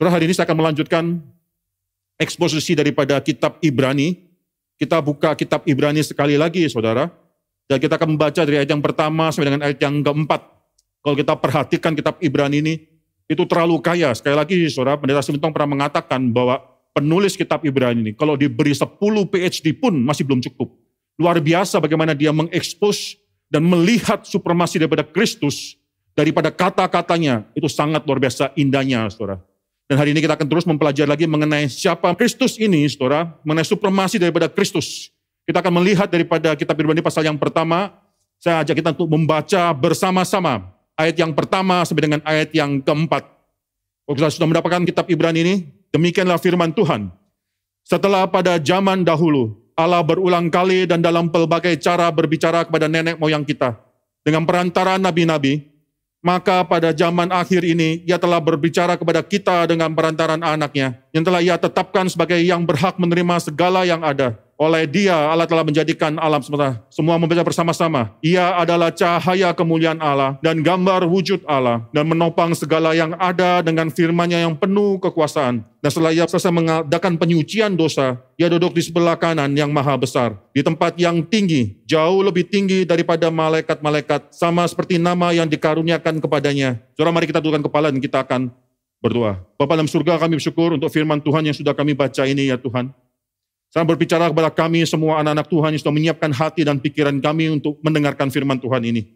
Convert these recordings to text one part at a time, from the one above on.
Saudara, hari ini saya akan melanjutkan eksposisi daripada kitab Ibrani. Kita buka kitab Ibrani sekali lagi, saudara. Dan kita akan membaca dari ayat yang pertama sampai dengan ayat yang keempat. Kalau kita perhatikan kitab Ibrani ini, itu terlalu kaya. Sekali lagi, saudara, pendeta Simtong pernah mengatakan bahwa penulis kitab Ibrani ini, kalau diberi 10 PhD pun masih belum cukup. Luar biasa bagaimana dia mengekspos dan melihat supremasi daripada Kristus, daripada kata-katanya, itu sangat luar biasa indahnya, saudara. Dan hari ini kita akan terus mempelajari lagi mengenai siapa Kristus ini, saudara, mengenai supremasi daripada Kristus. Kita akan melihat daripada kitab Ibrani pasal yang pertama, saya ajak kita untuk membaca bersama-sama ayat yang pertama sampai dengan ayat yang keempat. Kalau kita sudah mendapatkan kitab Ibrani ini, demikianlah firman Tuhan. Setelah pada zaman dahulu, Allah berulang kali dan dalam pelbagai cara berbicara kepada nenek moyang kita. Dengan perantara nabi-nabi, maka pada zaman akhir ini ia telah berbicara kepada kita dengan perantaran anaknya yang telah ia tetapkan sebagai yang berhak menerima segala yang ada oleh dia Allah telah menjadikan alam semesta. Semua membaca bersama-sama. Ia adalah cahaya kemuliaan Allah dan gambar wujud Allah dan menopang segala yang ada dengan firman yang penuh kekuasaan. Dan setelah ia selesai mengadakan penyucian dosa, ia duduk di sebelah kanan yang maha besar, di tempat yang tinggi, jauh lebih tinggi daripada malaikat-malaikat, sama seperti nama yang dikaruniakan kepadanya. Saudara, mari kita dulukan kepala dan kita akan berdoa. Bapak dalam surga kami bersyukur untuk firman Tuhan yang sudah kami baca ini ya Tuhan. Saya berbicara kepada kami semua anak-anak Tuhan yang sudah menyiapkan hati dan pikiran kami untuk mendengarkan firman Tuhan ini.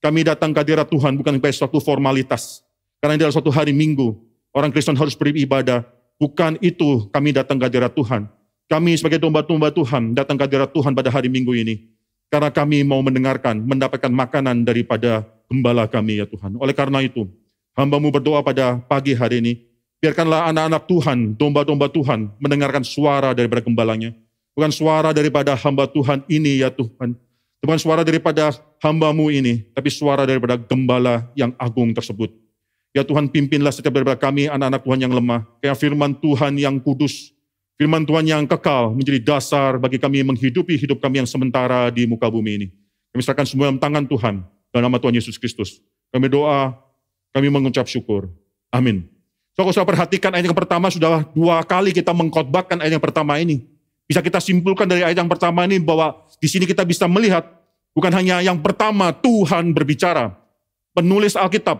Kami datang ke hadirat Tuhan bukan sebagai suatu formalitas. Karena ini adalah suatu hari minggu. Orang Kristen harus beribadah. Bukan itu kami datang ke hadirat Tuhan. Kami sebagai domba-domba Tuhan datang ke hadirat Tuhan pada hari minggu ini. Karena kami mau mendengarkan, mendapatkan makanan daripada gembala kami ya Tuhan. Oleh karena itu, hambamu berdoa pada pagi hari ini, Biarkanlah anak-anak Tuhan, domba-domba Tuhan mendengarkan suara daripada gembalanya. Bukan suara daripada hamba Tuhan ini ya Tuhan. Bukan suara daripada hambamu ini, tapi suara daripada gembala yang agung tersebut. Ya Tuhan pimpinlah setiap daripada kami anak-anak Tuhan yang lemah. Kayak firman Tuhan yang kudus. Firman Tuhan yang kekal menjadi dasar bagi kami menghidupi hidup kami yang sementara di muka bumi ini. Kami serahkan semua dalam tangan Tuhan. Dalam nama Tuhan Yesus Kristus. Kami doa, kami mengucap syukur. Amin. Kalau saya perhatikan ayat yang pertama sudah dua kali kita mengkotbahkan ayat yang pertama ini. Bisa kita simpulkan dari ayat yang pertama ini bahwa di sini kita bisa melihat bukan hanya yang pertama Tuhan berbicara. Penulis Alkitab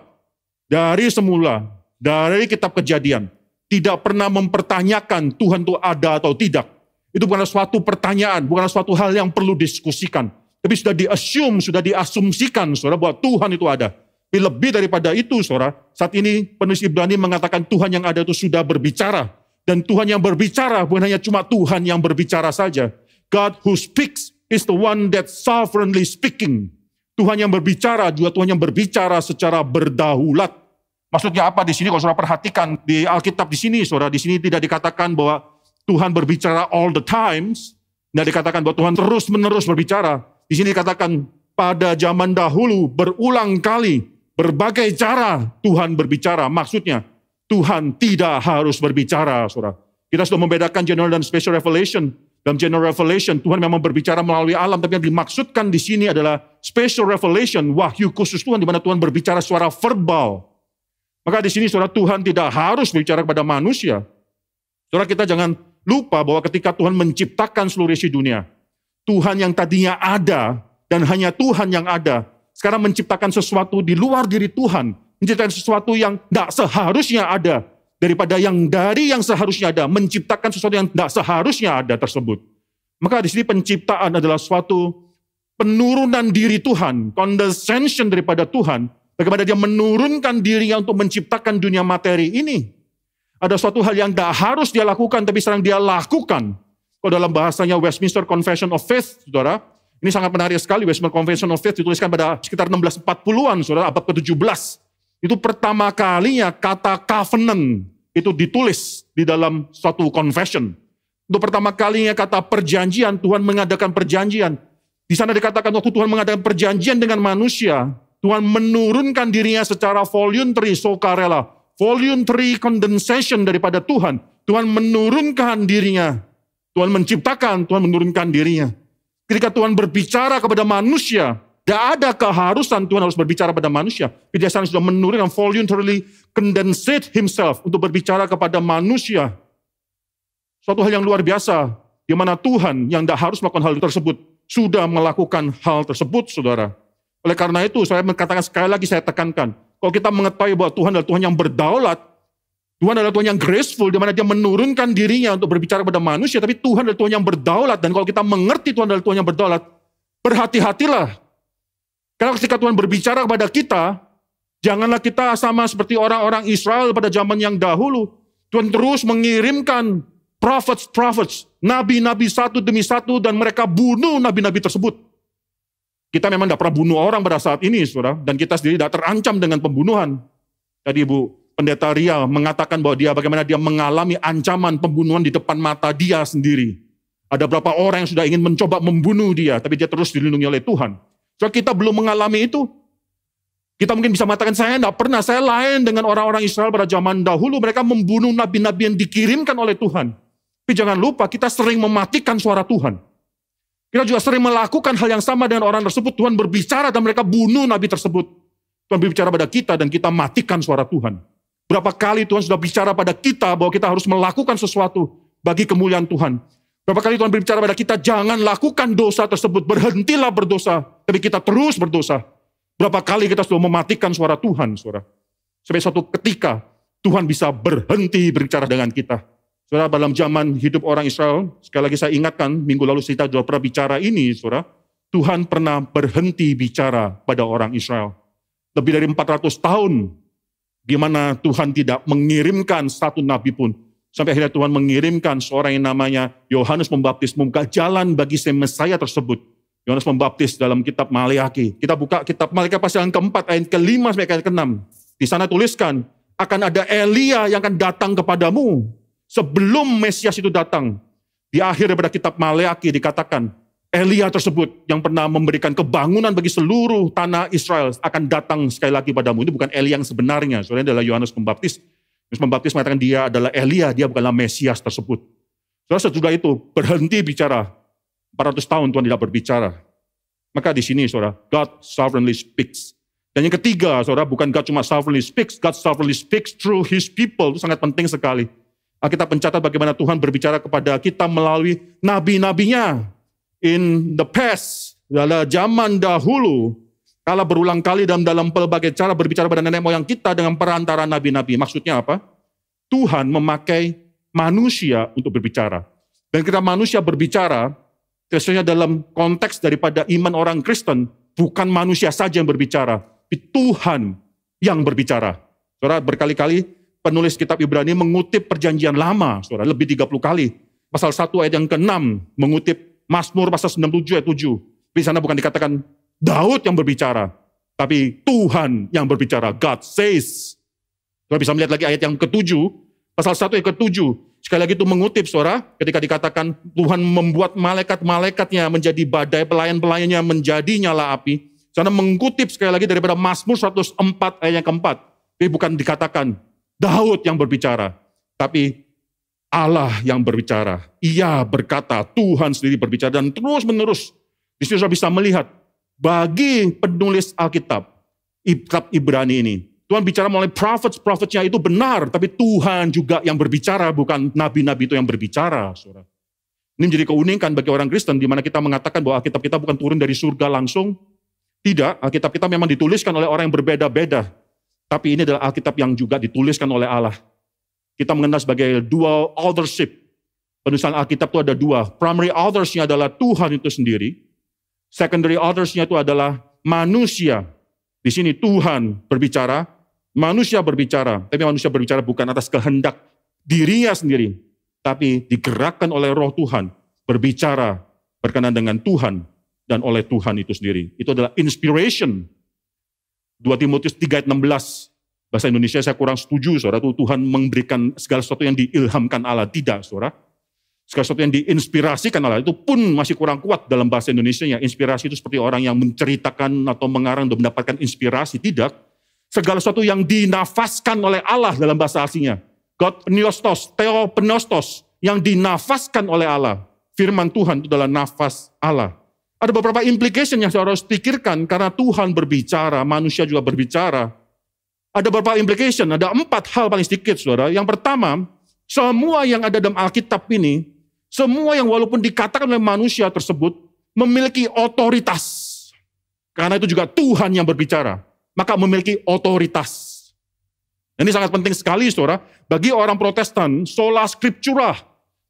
dari semula, dari kitab kejadian, tidak pernah mempertanyakan Tuhan itu ada atau tidak. Itu bukan suatu pertanyaan, bukan suatu hal yang perlu diskusikan. Tapi sudah diasum, sudah diasumsikan, saudara, bahwa Tuhan itu ada. Tapi lebih daripada itu, saudara, saat ini penulis Ibrani mengatakan Tuhan yang ada itu sudah berbicara. Dan Tuhan yang berbicara bukan hanya cuma Tuhan yang berbicara saja. God who speaks is the one that sovereignly speaking. Tuhan yang berbicara juga Tuhan yang berbicara secara berdaulat. Maksudnya apa di sini? Kalau saudara perhatikan di Alkitab di sini, saudara, di sini tidak dikatakan bahwa Tuhan berbicara all the times. Tidak dikatakan bahwa Tuhan terus-menerus berbicara. Di sini dikatakan pada zaman dahulu berulang kali Berbagai cara Tuhan berbicara. Maksudnya, Tuhan tidak harus berbicara, saudara. Kita sudah membedakan general dan special revelation. Dalam general revelation, Tuhan memang berbicara melalui alam, tapi yang dimaksudkan di sini adalah special revelation, wahyu khusus Tuhan, di mana Tuhan berbicara suara verbal. Maka di sini saudara Tuhan tidak harus berbicara kepada manusia. Saudara kita jangan lupa bahwa ketika Tuhan menciptakan seluruh isi dunia, Tuhan yang tadinya ada dan hanya Tuhan yang ada, sekarang menciptakan sesuatu di luar diri Tuhan, menciptakan sesuatu yang tidak seharusnya ada daripada yang dari yang seharusnya ada, menciptakan sesuatu yang tidak seharusnya ada tersebut. Maka di sini penciptaan adalah suatu penurunan diri Tuhan, condescension daripada Tuhan, bagaimana dia menurunkan dirinya untuk menciptakan dunia materi ini. Ada suatu hal yang tidak harus dia lakukan, tapi sekarang dia lakukan. Kalau dalam bahasanya Westminster Confession of Faith, saudara, ini sangat menarik sekali, Westminster Convention of Faith dituliskan pada sekitar 1640-an, saudara, abad ke-17. Itu pertama kalinya kata covenant itu ditulis di dalam suatu confession. Untuk pertama kalinya kata perjanjian, Tuhan mengadakan perjanjian. Di sana dikatakan waktu Tuhan mengadakan perjanjian dengan manusia, Tuhan menurunkan dirinya secara voluntary sokarela, voluntary condensation daripada Tuhan. Tuhan menurunkan dirinya. Tuhan menciptakan, Tuhan menurunkan dirinya. Ketika Tuhan berbicara kepada manusia, tidak ada keharusan Tuhan harus berbicara kepada manusia. Biasanya sudah menurunkan voluntarily condensate himself untuk berbicara kepada manusia. Suatu hal yang luar biasa, di mana Tuhan yang tidak harus melakukan hal tersebut, sudah melakukan hal tersebut, saudara. Oleh karena itu, saya mengatakan sekali lagi, saya tekankan, kalau kita mengetahui bahwa Tuhan adalah Tuhan yang berdaulat, Tuhan adalah Tuhan yang graceful, di mana dia menurunkan dirinya untuk berbicara kepada manusia, tapi Tuhan adalah Tuhan yang berdaulat. Dan kalau kita mengerti Tuhan adalah Tuhan yang berdaulat, berhati-hatilah. Karena ketika Tuhan berbicara kepada kita, janganlah kita sama seperti orang-orang Israel pada zaman yang dahulu. Tuhan terus mengirimkan prophets-prophets, nabi-nabi satu demi satu, dan mereka bunuh nabi-nabi tersebut. Kita memang tidak pernah bunuh orang pada saat ini, saudara. Dan kita sendiri tidak terancam dengan pembunuhan. Tadi Ibu pendeta Ria mengatakan bahwa dia bagaimana dia mengalami ancaman pembunuhan di depan mata dia sendiri. Ada berapa orang yang sudah ingin mencoba membunuh dia, tapi dia terus dilindungi oleh Tuhan. So kita belum mengalami itu. Kita mungkin bisa mengatakan, saya tidak pernah, saya lain dengan orang-orang Israel pada zaman dahulu. Mereka membunuh nabi-nabi yang dikirimkan oleh Tuhan. Tapi jangan lupa, kita sering mematikan suara Tuhan. Kita juga sering melakukan hal yang sama dengan orang tersebut. Tuhan berbicara dan mereka bunuh nabi tersebut. Tuhan berbicara pada kita dan kita matikan suara Tuhan. Berapa kali Tuhan sudah bicara pada kita bahwa kita harus melakukan sesuatu bagi kemuliaan Tuhan. Berapa kali Tuhan berbicara pada kita, jangan lakukan dosa tersebut, berhentilah berdosa. Tapi kita terus berdosa. Berapa kali kita sudah mematikan suara Tuhan, suara. Sampai suatu ketika Tuhan bisa berhenti berbicara dengan kita. Saudara, dalam zaman hidup orang Israel, sekali lagi saya ingatkan, minggu lalu kita sudah pernah bicara ini, saudara. Tuhan pernah berhenti bicara pada orang Israel. Lebih dari 400 tahun Gimana Tuhan tidak mengirimkan satu nabi pun. Sampai akhirnya Tuhan mengirimkan seorang yang namanya Yohanes Pembaptis membuka jalan bagi si Mesaya tersebut. Yohanes Pembaptis dalam kitab Maliaki. Kita buka kitab Maliaki pasal yang keempat, ayat kelima sampai ayat keenam. Di sana tuliskan, akan ada Elia yang akan datang kepadamu sebelum Mesias itu datang. Di akhir daripada kitab Maleaki dikatakan, Elia tersebut yang pernah memberikan kebangunan bagi seluruh tanah Israel akan datang sekali lagi padamu. ini bukan Elia yang sebenarnya, Soalnya adalah Yohanes Pembaptis. Yohanes Pembaptis mengatakan dia adalah Elia, dia bukanlah Mesias tersebut. Soalnya sesudah itu berhenti bicara. 400 tahun Tuhan tidak berbicara. Maka di sini saudara, God sovereignly speaks. Dan yang ketiga saudara, bukan God cuma sovereignly speaks, God sovereignly speaks through his people. Itu sangat penting sekali. Kita pencatat bagaimana Tuhan berbicara kepada kita melalui nabi-nabinya in the past, dalam zaman dahulu, kala berulang kali dalam dalam pelbagai cara berbicara pada nenek moyang kita dengan perantara nabi-nabi. Maksudnya apa? Tuhan memakai manusia untuk berbicara. Dan kita manusia berbicara, khususnya dalam konteks daripada iman orang Kristen, bukan manusia saja yang berbicara, tapi Tuhan yang berbicara. Saudara, berkali-kali penulis kitab Ibrani mengutip perjanjian lama, saudara, lebih 30 kali. Pasal 1 ayat yang ke-6 mengutip Mazmur pasal 97 ayat 7. Di sana bukan dikatakan Daud yang berbicara, tapi Tuhan yang berbicara. God says. Kita bisa melihat lagi ayat yang ketujuh, pasal satu ayat ketujuh. Sekali lagi itu mengutip suara ketika dikatakan Tuhan membuat malaikat-malaikatnya menjadi badai, pelayan-pelayannya menjadi nyala api. Sana mengutip sekali lagi daripada Mazmur 104 ayat yang keempat. Tapi bukan dikatakan Daud yang berbicara, tapi Allah yang berbicara. Ia berkata, Tuhan sendiri berbicara dan terus menerus. Di situ bisa melihat bagi penulis Alkitab, kitab Ibrani ini. Tuhan bicara melalui prophets, prophetnya itu benar, tapi Tuhan juga yang berbicara, bukan nabi-nabi itu yang berbicara. Saudara. Ini menjadi keunikan bagi orang Kristen, di mana kita mengatakan bahwa Alkitab kita bukan turun dari surga langsung. Tidak, Alkitab kita memang dituliskan oleh orang yang berbeda-beda. Tapi ini adalah Alkitab yang juga dituliskan oleh Allah kita mengenal sebagai dual authorship. Penulisan Alkitab itu ada dua. Primary authorsnya adalah Tuhan itu sendiri. Secondary authorsnya itu adalah manusia. Di sini Tuhan berbicara, manusia berbicara. Tapi manusia berbicara bukan atas kehendak dirinya sendiri. Tapi digerakkan oleh roh Tuhan. Berbicara berkenan dengan Tuhan dan oleh Tuhan itu sendiri. Itu adalah inspiration. 2 Timotius 3 ayat 16. Bahasa Indonesia saya kurang setuju, saudara. Tuhan memberikan segala sesuatu yang diilhamkan Allah. Tidak, saudara. Segala sesuatu yang diinspirasikan Allah itu pun masih kurang kuat dalam bahasa Indonesia. Ya. Inspirasi itu seperti orang yang menceritakan atau mengarang untuk mendapatkan inspirasi. Tidak. Segala sesuatu yang dinafaskan oleh Allah dalam bahasa aslinya. God pneustos, theopneustos. Yang dinafaskan oleh Allah. Firman Tuhan itu adalah nafas Allah. Ada beberapa implication yang saya harus pikirkan karena Tuhan berbicara, manusia juga berbicara ada beberapa implication, ada empat hal paling sedikit saudara. Yang pertama, semua yang ada dalam Alkitab ini, semua yang walaupun dikatakan oleh manusia tersebut, memiliki otoritas. Karena itu juga Tuhan yang berbicara. Maka memiliki otoritas. Ini sangat penting sekali saudara, bagi orang protestan, sola scriptura,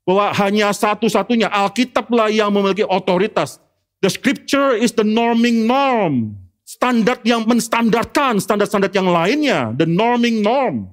bahwa hanya satu-satunya Alkitablah yang memiliki otoritas. The scripture is the norming norm standar yang menstandarkan standar-standar yang lainnya, the norming norm.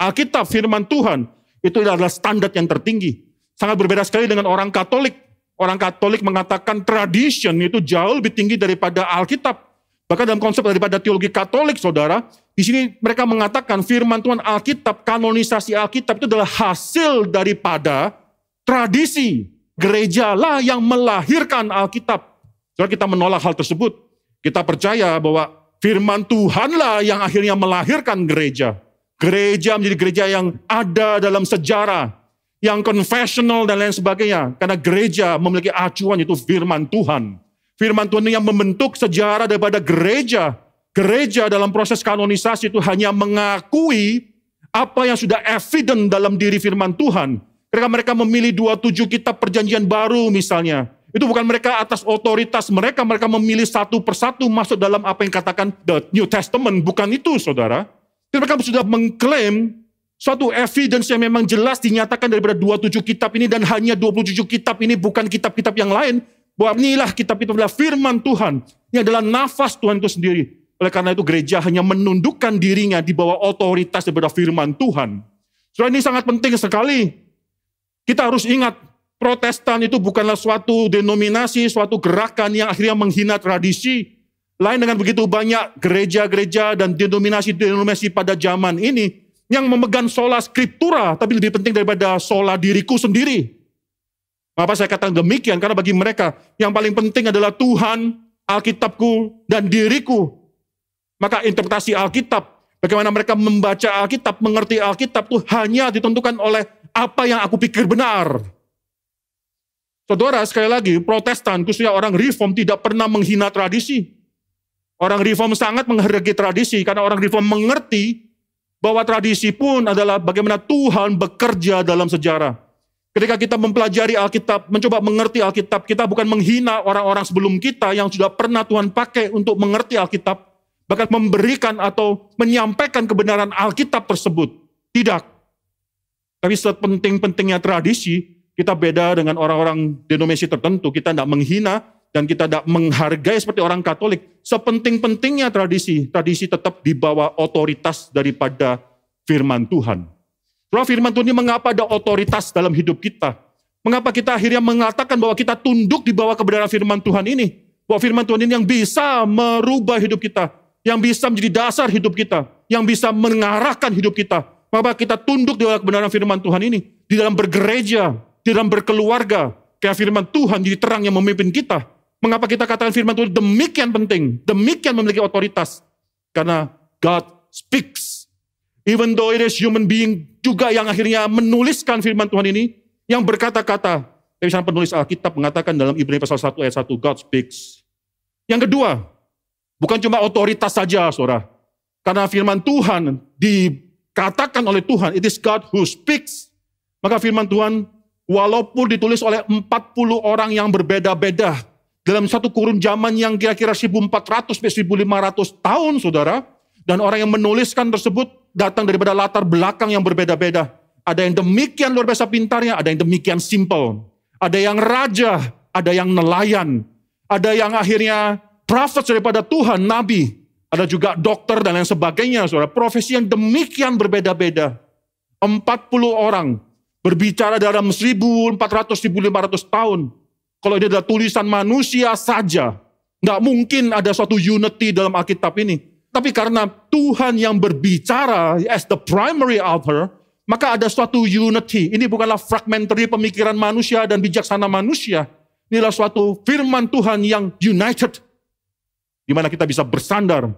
Alkitab firman Tuhan itu adalah standar yang tertinggi. Sangat berbeda sekali dengan orang Katolik. Orang Katolik mengatakan tradition itu jauh lebih tinggi daripada Alkitab. Bahkan dalam konsep daripada teologi Katolik, saudara, di sini mereka mengatakan firman Tuhan Alkitab, kanonisasi Alkitab itu adalah hasil daripada tradisi gereja lah yang melahirkan Alkitab. Saudara kita menolak hal tersebut. Kita percaya bahwa firman Tuhanlah yang akhirnya melahirkan gereja. Gereja menjadi gereja yang ada dalam sejarah, yang confessional dan lain sebagainya. Karena gereja memiliki acuan yaitu firman Tuhan. Firman Tuhan yang membentuk sejarah daripada gereja. Gereja dalam proses kanonisasi itu hanya mengakui apa yang sudah evident dalam diri firman Tuhan. Ketika mereka memilih 27 kitab perjanjian baru misalnya, itu bukan mereka atas otoritas mereka, mereka memilih satu persatu masuk dalam apa yang katakan the New Testament. Bukan itu saudara. Jadi mereka sudah mengklaim suatu evidence yang memang jelas dinyatakan daripada 27 kitab ini dan hanya 27 kitab ini bukan kitab-kitab yang lain. Bahwa inilah kitab itu adalah firman Tuhan. Ini adalah nafas Tuhan itu sendiri. Oleh karena itu gereja hanya menundukkan dirinya di bawah otoritas daripada firman Tuhan. Soalnya ini sangat penting sekali. Kita harus ingat Protestan itu bukanlah suatu denominasi, suatu gerakan yang akhirnya menghina tradisi. Lain dengan begitu banyak gereja-gereja dan denominasi-denominasi pada zaman ini yang memegang sola skriptura, tapi lebih penting daripada sola diriku sendiri. Apa saya katakan demikian? Karena bagi mereka yang paling penting adalah Tuhan, Alkitabku, dan diriku. Maka interpretasi Alkitab, bagaimana mereka membaca Alkitab, mengerti Alkitab itu hanya ditentukan oleh apa yang aku pikir benar Saudara, sekali lagi, protestan, khususnya orang reform tidak pernah menghina tradisi. Orang reform sangat menghargai tradisi, karena orang reform mengerti bahwa tradisi pun adalah bagaimana Tuhan bekerja dalam sejarah. Ketika kita mempelajari Alkitab, mencoba mengerti Alkitab, kita bukan menghina orang-orang sebelum kita yang sudah pernah Tuhan pakai untuk mengerti Alkitab, bahkan memberikan atau menyampaikan kebenaran Alkitab tersebut. Tidak. Tapi sepenting-pentingnya tradisi, kita beda dengan orang-orang denominasi tertentu. Kita tidak menghina dan kita tidak menghargai seperti orang Katolik. Sepenting-pentingnya tradisi, tradisi tetap di bawah otoritas daripada firman Tuhan. Surah firman Tuhan ini mengapa ada otoritas dalam hidup kita? Mengapa kita akhirnya mengatakan bahwa kita tunduk di bawah kebenaran firman Tuhan ini? Bahwa firman Tuhan ini yang bisa merubah hidup kita, yang bisa menjadi dasar hidup kita, yang bisa mengarahkan hidup kita. Maka kita tunduk di bawah kebenaran firman Tuhan ini. Di dalam bergereja, di dalam berkeluarga, kayak firman Tuhan jadi terang yang memimpin kita. Mengapa kita katakan firman Tuhan demikian penting, demikian memiliki otoritas? Karena God speaks. Even though it is human being juga yang akhirnya menuliskan firman Tuhan ini, yang berkata-kata. Tapi sang penulis Alkitab mengatakan dalam Ibrani pasal 1 ayat 1, God speaks. Yang kedua, bukan cuma otoritas saja, saudara. Karena firman Tuhan dikatakan oleh Tuhan, it is God who speaks. Maka firman Tuhan walaupun ditulis oleh 40 orang yang berbeda-beda dalam satu kurun zaman yang kira-kira 1400 1500 tahun saudara dan orang yang menuliskan tersebut datang daripada latar belakang yang berbeda-beda ada yang demikian luar biasa pintarnya ada yang demikian simple ada yang raja ada yang nelayan ada yang akhirnya prophet daripada Tuhan nabi ada juga dokter dan lain sebagainya saudara profesi yang demikian berbeda-beda 40 orang Berbicara dalam 1400-1500 tahun. Kalau ini adalah tulisan manusia saja. Nggak mungkin ada suatu unity dalam Alkitab ini. Tapi karena Tuhan yang berbicara as the primary author, maka ada suatu unity. Ini bukanlah fragmentary pemikiran manusia dan bijaksana manusia. Inilah suatu firman Tuhan yang united. Di mana kita bisa bersandar.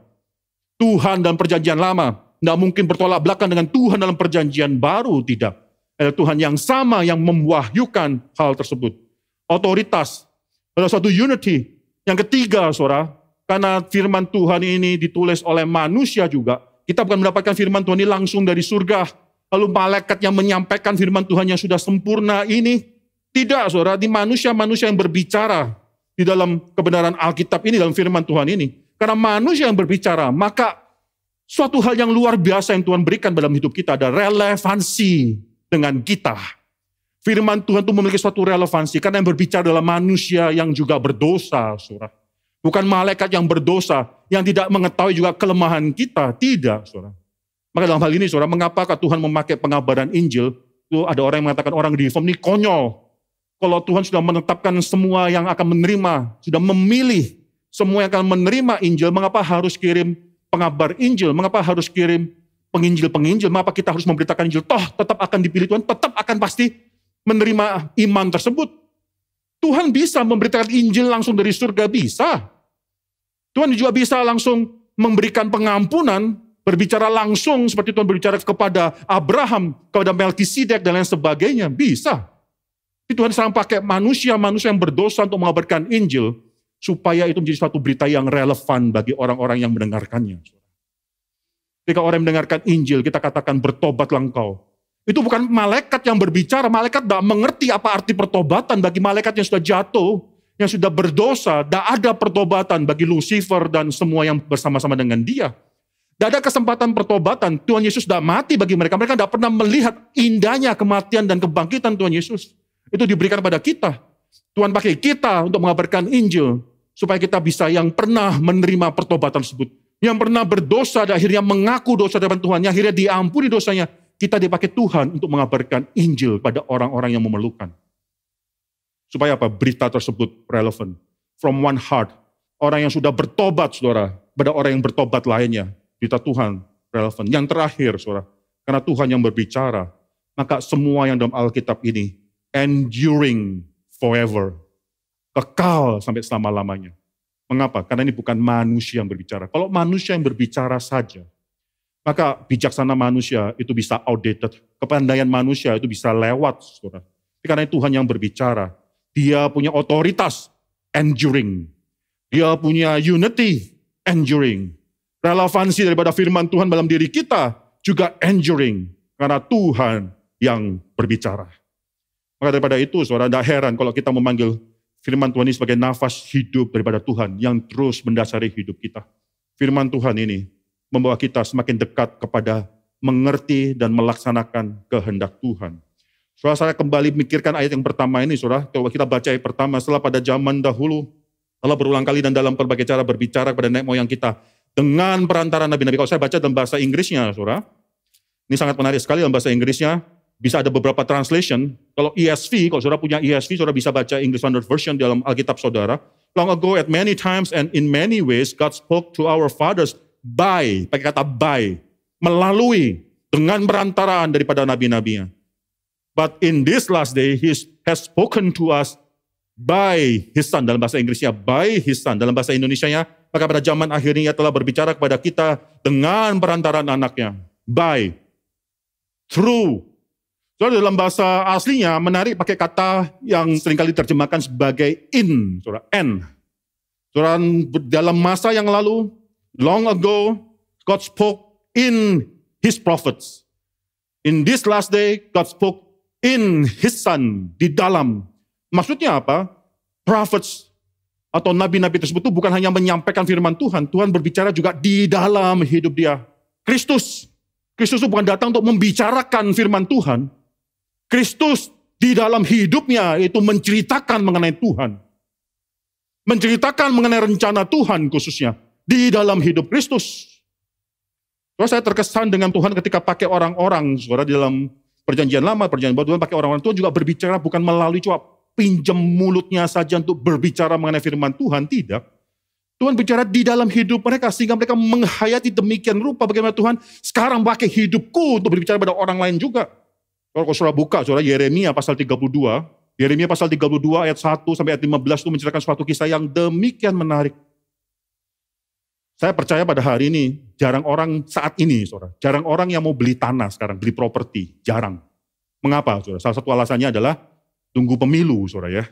Tuhan dalam perjanjian lama. Tidak mungkin bertolak belakang dengan Tuhan dalam perjanjian baru, tidak adalah Tuhan yang sama yang memwahyukan hal tersebut. Otoritas adalah suatu unity. Yang ketiga, saudara, karena firman Tuhan ini ditulis oleh manusia juga, kita bukan mendapatkan firman Tuhan ini langsung dari surga. Lalu malaikat yang menyampaikan firman Tuhan yang sudah sempurna ini. Tidak, saudara, di manusia-manusia yang berbicara di dalam kebenaran Alkitab ini, dalam firman Tuhan ini. Karena manusia yang berbicara, maka suatu hal yang luar biasa yang Tuhan berikan dalam hidup kita ada relevansi dengan kita. Firman Tuhan itu memiliki suatu relevansi karena yang berbicara adalah manusia yang juga berdosa, saudara. Bukan malaikat yang berdosa, yang tidak mengetahui juga kelemahan kita, tidak, saudara. Maka dalam hal ini, saudara, mengapakah Tuhan memakai pengabaran Injil? Itu ada orang yang mengatakan orang di reform ini konyol. Kalau Tuhan sudah menetapkan semua yang akan menerima, sudah memilih semua yang akan menerima Injil, mengapa harus kirim pengabar Injil? Mengapa harus kirim penginjil-penginjil, mengapa kita harus memberitakan Injil. Toh tetap akan dipilih Tuhan, tetap akan pasti menerima iman tersebut. Tuhan bisa memberitakan Injil langsung dari surga, bisa. Tuhan juga bisa langsung memberikan pengampunan, berbicara langsung seperti Tuhan berbicara kepada Abraham, kepada Melkisedek dan lain sebagainya, bisa. Tapi Tuhan sekarang pakai manusia-manusia yang berdosa untuk mengabarkan Injil, supaya itu menjadi suatu berita yang relevan bagi orang-orang yang mendengarkannya. Ketika orang mendengarkan Injil, kita katakan bertobat engkau. Itu bukan malaikat yang berbicara, malaikat tidak mengerti apa arti pertobatan bagi malaikat yang sudah jatuh, yang sudah berdosa, tidak ada pertobatan bagi Lucifer dan semua yang bersama-sama dengan dia. Tidak ada kesempatan pertobatan, Tuhan Yesus tidak mati bagi mereka. Mereka tidak pernah melihat indahnya kematian dan kebangkitan Tuhan Yesus. Itu diberikan pada kita. Tuhan pakai kita untuk mengabarkan Injil, supaya kita bisa yang pernah menerima pertobatan tersebut yang pernah berdosa dan akhirnya mengaku dosa depan Tuhan, yang akhirnya diampuni dosanya, kita dipakai Tuhan untuk mengabarkan Injil pada orang-orang yang memerlukan. Supaya apa? Berita tersebut relevan. From one heart. Orang yang sudah bertobat, saudara, pada orang yang bertobat lainnya. Berita Tuhan relevan. Yang terakhir, saudara, karena Tuhan yang berbicara, maka semua yang dalam Alkitab ini enduring forever. Kekal sampai selama-lamanya. Mengapa? Karena ini bukan manusia yang berbicara. Kalau manusia yang berbicara saja, maka bijaksana manusia itu bisa outdated. Kepandaian manusia itu bisa lewat, saudara. Tapi karena Tuhan yang berbicara, dia punya otoritas, enduring. Dia punya unity, enduring. Relevansi daripada firman Tuhan dalam diri kita juga enduring. Karena Tuhan yang berbicara. Maka daripada itu, saudara, tidak heran kalau kita memanggil firman Tuhan ini sebagai nafas hidup daripada Tuhan yang terus mendasari hidup kita. Firman Tuhan ini membawa kita semakin dekat kepada mengerti dan melaksanakan kehendak Tuhan. Saudara saya kembali memikirkan ayat yang pertama ini, saudara. Kalau kita baca ayat pertama, setelah pada zaman dahulu, Allah berulang kali dan dalam berbagai cara berbicara kepada nenek moyang kita dengan perantara nabi-nabi. Kalau saya baca dalam bahasa Inggrisnya, saudara, ini sangat menarik sekali dalam bahasa Inggrisnya bisa ada beberapa translation. Kalau ESV, kalau saudara punya ESV, saudara bisa baca English Standard Version dalam Alkitab saudara. Long ago at many times and in many ways God spoke to our fathers by, pakai kata by, melalui, dengan perantaraan daripada nabi-nabinya. But in this last day he has spoken to us by his son dalam bahasa Inggrisnya, by his son dalam bahasa Indonesia maka pada zaman akhirnya ia telah berbicara kepada kita dengan perantaraan anaknya, by, through Saudara dalam bahasa aslinya menarik pakai kata yang seringkali terjemahkan sebagai in, saudara, n. Saudara dalam masa yang lalu, long ago, God spoke in his prophets. In this last day, God spoke in his son, di dalam. Maksudnya apa? Prophets atau nabi-nabi tersebut itu bukan hanya menyampaikan firman Tuhan, Tuhan berbicara juga di dalam hidup dia. Kristus, Kristus itu bukan datang untuk membicarakan firman Tuhan, Kristus di dalam hidupnya itu menceritakan mengenai Tuhan. Menceritakan mengenai rencana Tuhan khususnya di dalam hidup Kristus. Terus saya terkesan dengan Tuhan ketika pakai orang-orang, suara di dalam perjanjian lama, perjanjian baru, Tuhan pakai orang-orang. Tuhan juga berbicara bukan melalui cuma pinjam mulutnya saja untuk berbicara mengenai firman Tuhan, tidak. Tuhan bicara di dalam hidup mereka sehingga mereka menghayati demikian rupa bagaimana Tuhan sekarang pakai hidupku untuk berbicara pada orang lain juga. Kalau saudara buka, saudara Yeremia pasal 32, Yeremia pasal 32 ayat 1 sampai ayat 15 itu menceritakan suatu kisah yang demikian menarik. Saya percaya pada hari ini, jarang orang saat ini, saudara, jarang orang yang mau beli tanah sekarang, beli properti, jarang. Mengapa, saudara? Salah satu alasannya adalah tunggu pemilu, saudara ya.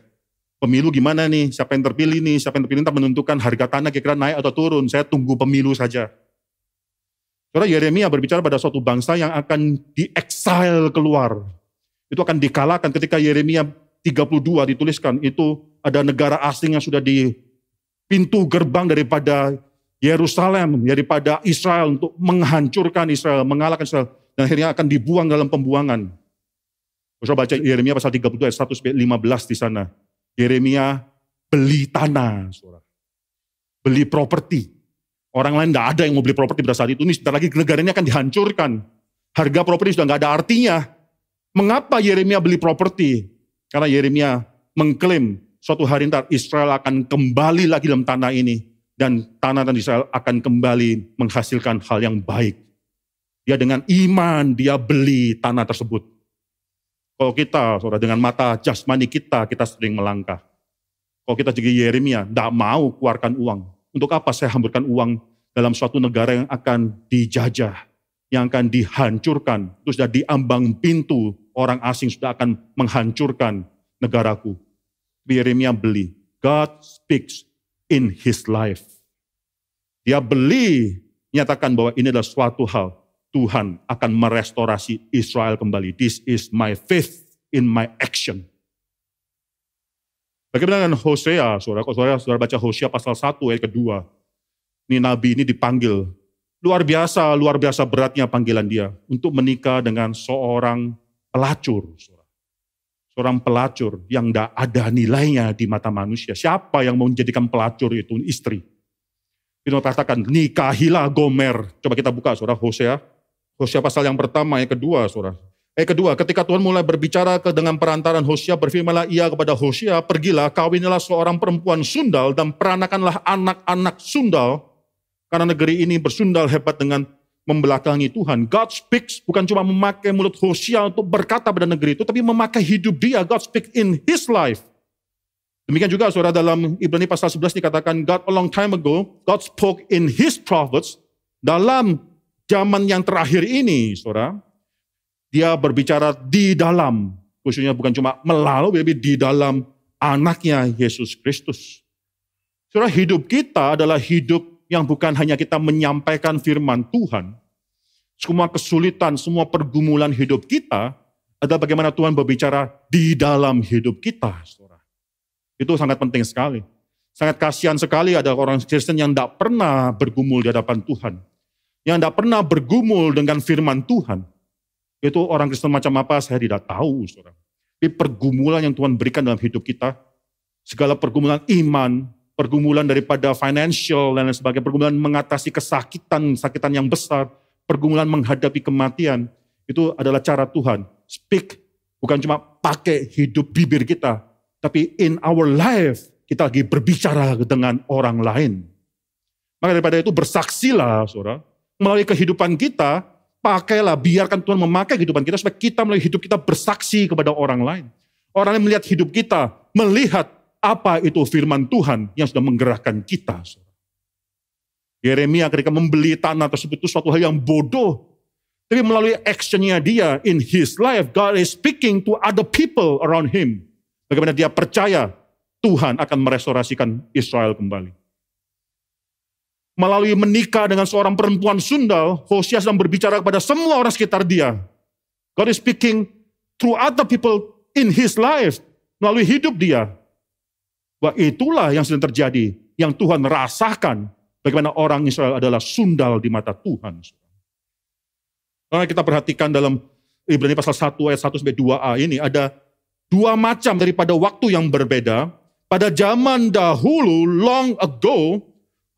Pemilu gimana nih? Siapa yang terpilih nih? Siapa yang terpilih? nanti menentukan harga tanah kira-kira naik atau turun. Saya tunggu pemilu saja. Saudara Yeremia berbicara pada suatu bangsa yang akan di keluar. Itu akan dikalahkan ketika Yeremia 32 dituliskan. Itu ada negara asing yang sudah di pintu gerbang daripada Yerusalem, daripada Israel untuk menghancurkan Israel, mengalahkan Israel. Dan akhirnya akan dibuang dalam pembuangan. Saudara baca Yeremia pasal 32 ayat 115 di sana. Yeremia beli tanah, saudara. Beli properti Orang lain nggak ada yang mau beli properti pada saat itu. nih. sebentar lagi negaranya akan dihancurkan. Harga properti sudah nggak ada artinya. Mengapa Yeremia beli properti? Karena Yeremia mengklaim suatu hari ntar Israel akan kembali lagi dalam tanah ini. Dan tanah dan Israel akan kembali menghasilkan hal yang baik. Dia dengan iman, dia beli tanah tersebut. Kalau kita, saudara, dengan mata jasmani kita, kita sering melangkah. Kalau kita jadi Yeremia, tidak mau keluarkan uang untuk apa saya hamburkan uang dalam suatu negara yang akan dijajah, yang akan dihancurkan, itu sudah diambang pintu orang asing sudah akan menghancurkan negaraku. Yeremia beli. God speaks in his life. Dia beli nyatakan bahwa ini adalah suatu hal Tuhan akan merestorasi Israel kembali. This is my faith in my action. Bagaimana dengan Hosea, saudara? Kalau saudara, saudara baca Hosea pasal 1 ayat kedua, ini nabi ini dipanggil. Luar biasa, luar biasa beratnya panggilan dia untuk menikah dengan seorang pelacur, saudara. Seorang pelacur yang tidak ada nilainya di mata manusia. Siapa yang mau menjadikan pelacur itu istri? Itu katakan, nikahilah Gomer. Coba kita buka, saudara, Hosea. Hosea pasal yang pertama, yang kedua, saudara. Eh kedua, ketika Tuhan mulai berbicara ke dengan perantaran Hosea, berfirmanlah ia kepada Hosea, pergilah kawinilah seorang perempuan sundal dan peranakanlah anak-anak sundal. Karena negeri ini bersundal hebat dengan membelakangi Tuhan. God speaks bukan cuma memakai mulut Hosea untuk berkata pada negeri itu, tapi memakai hidup dia. God speak in his life. Demikian juga saudara dalam Ibrani pasal 11 dikatakan God a long time ago, God spoke in his prophets dalam zaman yang terakhir ini, saudara dia berbicara di dalam, khususnya bukan cuma melalui, tapi di dalam anaknya Yesus Kristus. Surah hidup kita adalah hidup yang bukan hanya kita menyampaikan firman Tuhan, semua kesulitan, semua pergumulan hidup kita adalah bagaimana Tuhan berbicara di dalam hidup kita. Saudara. Itu sangat penting sekali. Sangat kasihan sekali ada orang Kristen yang tidak pernah bergumul di hadapan Tuhan. Yang tidak pernah bergumul dengan firman Tuhan. Itu orang Kristen macam apa saya tidak tahu, saudara. Tapi pergumulan yang Tuhan berikan dalam hidup kita, segala pergumulan iman, pergumulan daripada financial dan lain sebagainya, pergumulan mengatasi kesakitan, kesakitan yang besar, pergumulan menghadapi kematian, itu adalah cara Tuhan. Speak, bukan cuma pakai hidup bibir kita, tapi in our life, kita lagi berbicara dengan orang lain. Maka daripada itu bersaksilah, saudara. Melalui kehidupan kita, Pakailah, biarkan Tuhan memakai kehidupan kita supaya kita melihat hidup kita bersaksi kepada orang lain. Orang lain melihat hidup kita, melihat apa itu firman Tuhan yang sudah menggerakkan kita. Yeremia ketika membeli tanah tersebut itu suatu hal yang bodoh. Tapi melalui actionnya dia in his life, God is speaking to other people around him. Bagaimana dia percaya Tuhan akan merestorasikan Israel kembali melalui menikah dengan seorang perempuan sundal, Hosea sedang berbicara kepada semua orang sekitar dia. God is speaking through other people in his life, melalui hidup dia. Wah itulah yang sedang terjadi, yang Tuhan rasakan bagaimana orang Israel adalah sundal di mata Tuhan. Karena kita perhatikan dalam Ibrani pasal 1 ayat 1 sampai 2a ini ada dua macam daripada waktu yang berbeda. Pada zaman dahulu, long ago,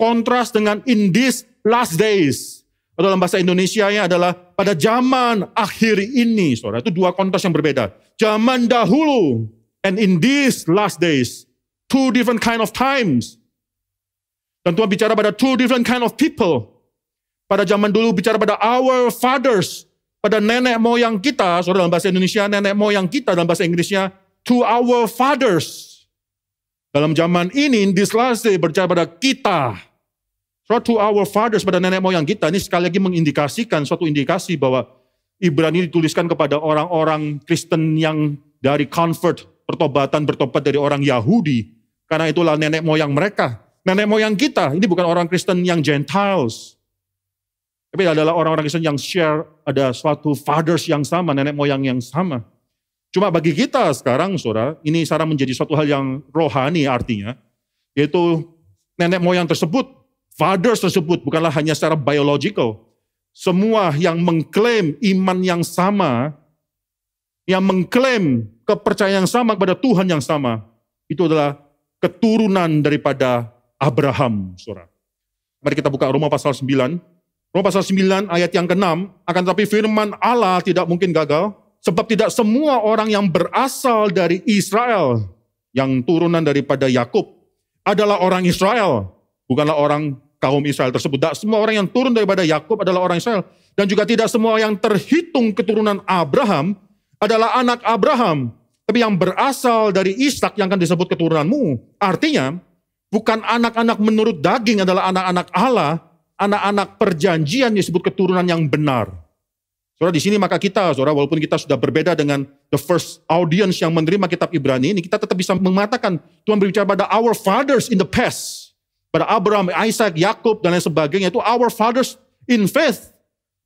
kontras dengan in these last days. Atau dalam bahasa Indonesia ya adalah pada zaman akhir ini. Saudara, itu dua kontras yang berbeda. Zaman dahulu and in these last days. Two different kind of times. Dan Tuhan bicara pada two different kind of people. Pada zaman dulu bicara pada our fathers. Pada nenek moyang kita, saudara dalam bahasa Indonesia, nenek moyang kita dalam bahasa Inggrisnya, to our fathers. Dalam zaman ini, in this last day, bicara pada kita. So to our fathers pada nenek moyang kita ini sekali lagi mengindikasikan suatu indikasi bahwa Ibrani dituliskan kepada orang-orang Kristen yang dari convert, pertobatan bertobat dari orang Yahudi. Karena itulah nenek moyang mereka. Nenek moyang kita, ini bukan orang Kristen yang Gentiles. Tapi adalah orang-orang Kristen yang share, ada suatu fathers yang sama, nenek moyang yang sama. Cuma bagi kita sekarang, saudara, ini sekarang menjadi suatu hal yang rohani artinya, yaitu nenek moyang tersebut Fathers tersebut bukanlah hanya secara biological. Semua yang mengklaim iman yang sama, yang mengklaim kepercayaan yang sama kepada Tuhan yang sama, itu adalah keturunan daripada Abraham, Surah. Mari kita buka Roma pasal 9. Roma pasal 9 ayat yang ke-6, akan tetapi firman Allah tidak mungkin gagal, sebab tidak semua orang yang berasal dari Israel, yang turunan daripada Yakub adalah orang Israel, bukanlah orang kaum Israel tersebut. Tidak semua orang yang turun daripada Yakub adalah orang Israel. Dan juga tidak semua yang terhitung keturunan Abraham adalah anak Abraham. Tapi yang berasal dari Ishak yang akan disebut keturunanmu. Artinya, bukan anak-anak menurut daging adalah anak-anak Allah. Anak-anak perjanjian disebut keturunan yang benar. Saudara, di sini maka kita, saudara, walaupun kita sudah berbeda dengan the first audience yang menerima kitab Ibrani ini, kita tetap bisa mengatakan Tuhan berbicara pada our fathers in the past pada Abraham, Isaac, Yakub dan lain sebagainya itu our fathers in faith.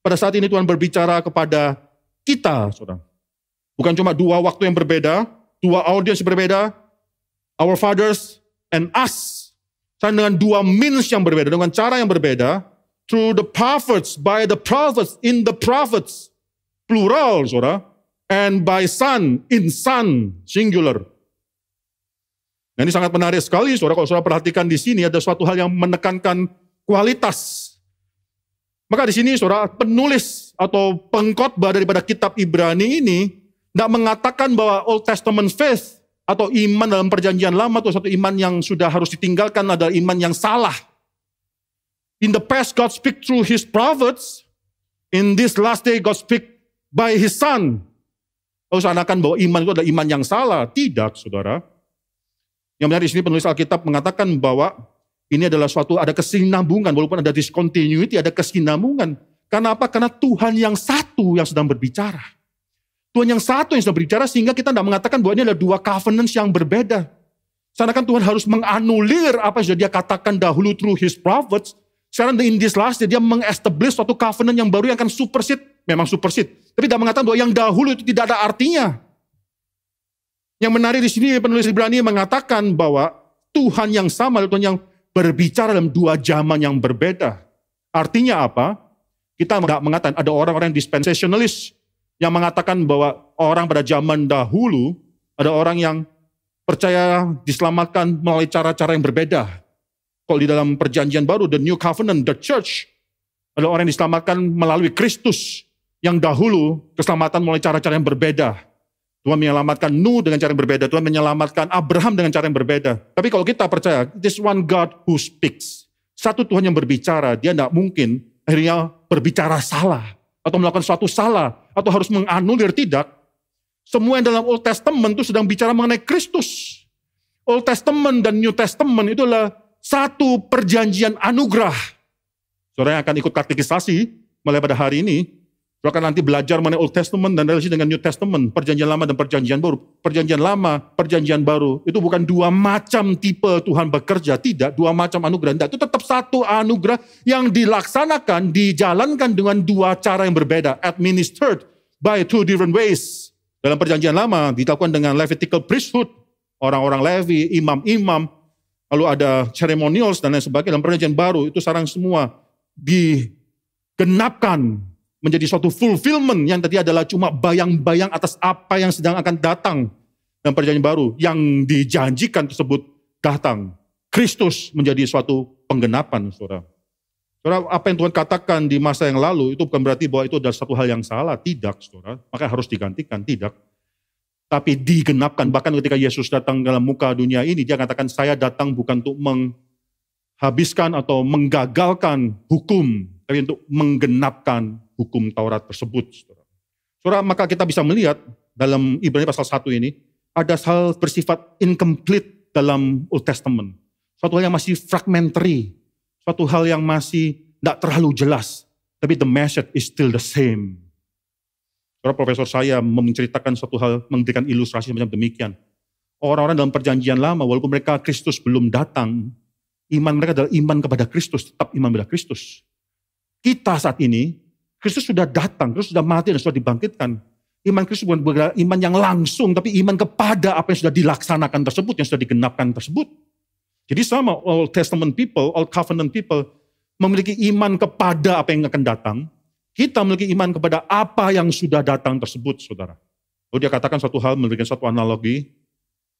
Pada saat ini Tuhan berbicara kepada kita, Saudara. Bukan cuma dua waktu yang berbeda, dua audiens berbeda, our fathers and us. Dan dengan dua means yang berbeda, dengan cara yang berbeda, through the prophets, by the prophets, in the prophets, plural, Saudara, and by son, in son, singular. Nah ini sangat menarik sekali, saudara. Kalau saudara perhatikan di sini ada suatu hal yang menekankan kualitas. Maka di sini saudara penulis atau pengkhotbah daripada kitab Ibrani ini tidak mengatakan bahwa Old Testament faith atau iman dalam perjanjian lama atau satu iman yang sudah harus ditinggalkan adalah iman yang salah. In the past God speak through his prophets. In this last day God speak by his son. Lalu oh, seakan bahwa iman itu adalah iman yang salah. Tidak saudara. Yang benar di sini penulis Alkitab mengatakan bahwa ini adalah suatu ada kesinambungan, walaupun ada discontinuity, ada kesinambungan. Karena apa? Karena Tuhan yang satu yang sedang berbicara. Tuhan yang satu yang sedang berbicara sehingga kita tidak mengatakan bahwa ini adalah dua covenant yang berbeda. Karena kan Tuhan harus menganulir apa yang sudah dia katakan dahulu through his prophets. Sekarang in this last dia mengestablish suatu covenant yang baru yang akan supersede. Memang supersede. Tapi tidak mengatakan bahwa yang dahulu itu tidak ada artinya. Yang menarik di sini penulis Ibrani mengatakan bahwa Tuhan yang sama, Tuhan yang berbicara dalam dua zaman yang berbeda. Artinya apa? Kita tidak mengatakan ada orang-orang dispensationalis yang mengatakan bahwa orang pada zaman dahulu ada orang yang percaya diselamatkan melalui cara-cara yang berbeda. Kalau di dalam perjanjian baru, the new covenant, the church, ada orang yang diselamatkan melalui Kristus yang dahulu keselamatan melalui cara-cara yang berbeda Tuhan menyelamatkan Nuh dengan cara yang berbeda. Tuhan menyelamatkan Abraham dengan cara yang berbeda. Tapi kalau kita percaya, this one God who speaks. Satu Tuhan yang berbicara, dia tidak mungkin akhirnya berbicara salah. Atau melakukan suatu salah. Atau harus menganulir, tidak. Semua yang dalam Old Testament itu sedang bicara mengenai Kristus. Old Testament dan New Testament itu adalah satu perjanjian anugerah. Saudara yang akan ikut kartikisasi mulai pada hari ini, Bahkan nanti belajar mengenai Old Testament dan relasi dengan New Testament, perjanjian lama dan perjanjian baru. Perjanjian lama, perjanjian baru, itu bukan dua macam tipe Tuhan bekerja, tidak. Dua macam anugerah, tidak. Itu tetap satu anugerah yang dilaksanakan, dijalankan dengan dua cara yang berbeda. Administered by two different ways. Dalam perjanjian lama, dilakukan dengan Levitical priesthood, orang-orang Levi, imam-imam, lalu ada ceremonials dan lain sebagainya. Dalam perjanjian baru, itu sarang semua digenapkan menjadi suatu fulfillment yang tadi adalah cuma bayang-bayang atas apa yang sedang akan datang dalam perjanjian baru yang dijanjikan tersebut datang. Kristus menjadi suatu penggenapan, saudara. Saudara, apa yang Tuhan katakan di masa yang lalu itu bukan berarti bahwa itu adalah satu hal yang salah. Tidak, saudara. Maka harus digantikan, tidak. Tapi digenapkan. Bahkan ketika Yesus datang dalam muka dunia ini, dia katakan, saya datang bukan untuk menghabiskan atau menggagalkan hukum tapi untuk menggenapkan hukum Taurat tersebut. Saudara, maka kita bisa melihat dalam Ibrani pasal 1 ini, ada hal bersifat incomplete dalam Old Testament. Suatu hal yang masih fragmentary, suatu hal yang masih tidak terlalu jelas. Tapi the message is still the same. Saudara, profesor saya menceritakan suatu hal, memberikan ilustrasi macam demikian. Orang-orang dalam perjanjian lama, walaupun mereka Kristus belum datang, iman mereka adalah iman kepada Kristus, tetap iman kepada Kristus kita saat ini, Kristus sudah datang, Kristus sudah mati dan sudah dibangkitkan. Iman Kristus bukan iman yang langsung, tapi iman kepada apa yang sudah dilaksanakan tersebut, yang sudah digenapkan tersebut. Jadi sama Old Testament people, Old Covenant people memiliki iman kepada apa yang akan datang. Kita memiliki iman kepada apa yang sudah datang tersebut, saudara. Lalu dia katakan satu hal, memberikan satu analogi.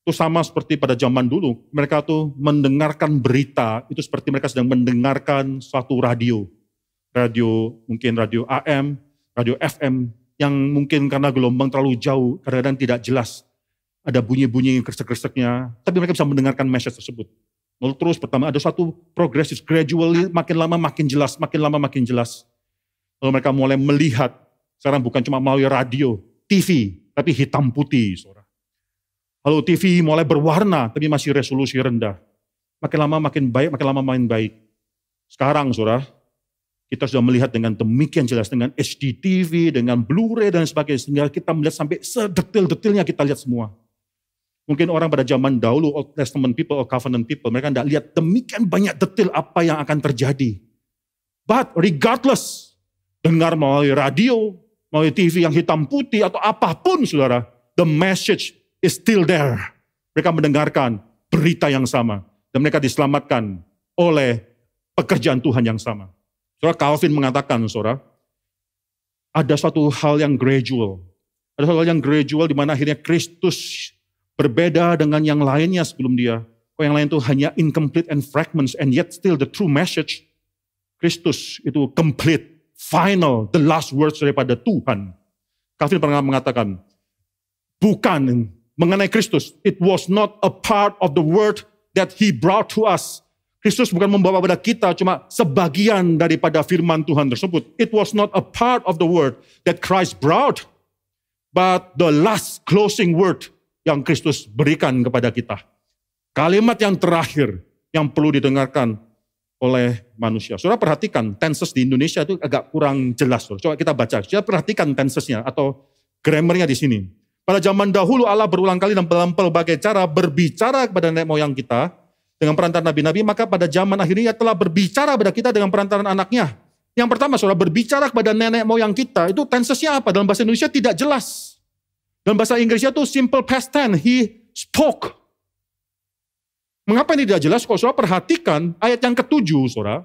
Itu sama seperti pada zaman dulu. Mereka tuh mendengarkan berita, itu seperti mereka sedang mendengarkan suatu radio radio mungkin radio AM, radio FM yang mungkin karena gelombang terlalu jauh kadang-kadang tidak jelas ada bunyi-bunyi kresek-kreseknya, tapi mereka bisa mendengarkan message tersebut. Lalu terus pertama ada satu progresif, gradually makin lama makin jelas, makin lama makin jelas. Lalu mereka mulai melihat, sekarang bukan cuma melalui radio, TV, tapi hitam putih. suara. Lalu TV mulai berwarna, tapi masih resolusi rendah. Makin lama makin baik, makin lama makin baik. Sekarang saudara, kita sudah melihat dengan demikian jelas dengan HDTV, dengan Blu-ray dan sebagainya. Sehingga kita melihat sampai sedetil-detilnya kita lihat semua. Mungkin orang pada zaman dahulu, Old Testament people, Old Covenant people, mereka tidak lihat demikian banyak detail apa yang akan terjadi. But regardless, dengar melalui radio, melalui TV yang hitam putih atau apapun saudara, the message is still there. Mereka mendengarkan berita yang sama. Dan mereka diselamatkan oleh pekerjaan Tuhan yang sama. Saudara Calvin mengatakan, saudara, ada suatu hal yang gradual. Ada hal yang gradual di mana akhirnya Kristus berbeda dengan yang lainnya sebelum dia. Kok yang lain itu hanya incomplete and fragments and yet still the true message. Kristus itu complete, final, the last words daripada Tuhan. Calvin pernah mengatakan, bukan mengenai Kristus. It was not a part of the word that he brought to us. Kristus bukan membawa pada kita cuma sebagian daripada firman Tuhan tersebut. It was not a part of the word that Christ brought, but the last closing word yang Kristus berikan kepada kita. Kalimat yang terakhir yang perlu didengarkan oleh manusia. Saudara perhatikan tenses di Indonesia itu agak kurang jelas. Saudara. Coba kita baca. Saudara perhatikan tensesnya atau grammarnya di sini. Pada zaman dahulu Allah berulang kali dalam pelbagai cara berbicara kepada nenek moyang kita dengan perantara nabi-nabi, maka pada zaman akhirnya telah berbicara pada kita dengan perantaraan anaknya. Yang pertama, saudara berbicara kepada nenek moyang kita, itu tensesnya apa? Dalam bahasa Indonesia tidak jelas. Dalam bahasa Inggrisnya itu simple past tense, he spoke. Mengapa ini tidak jelas? Kalau saudara perhatikan ayat yang ketujuh, saudara.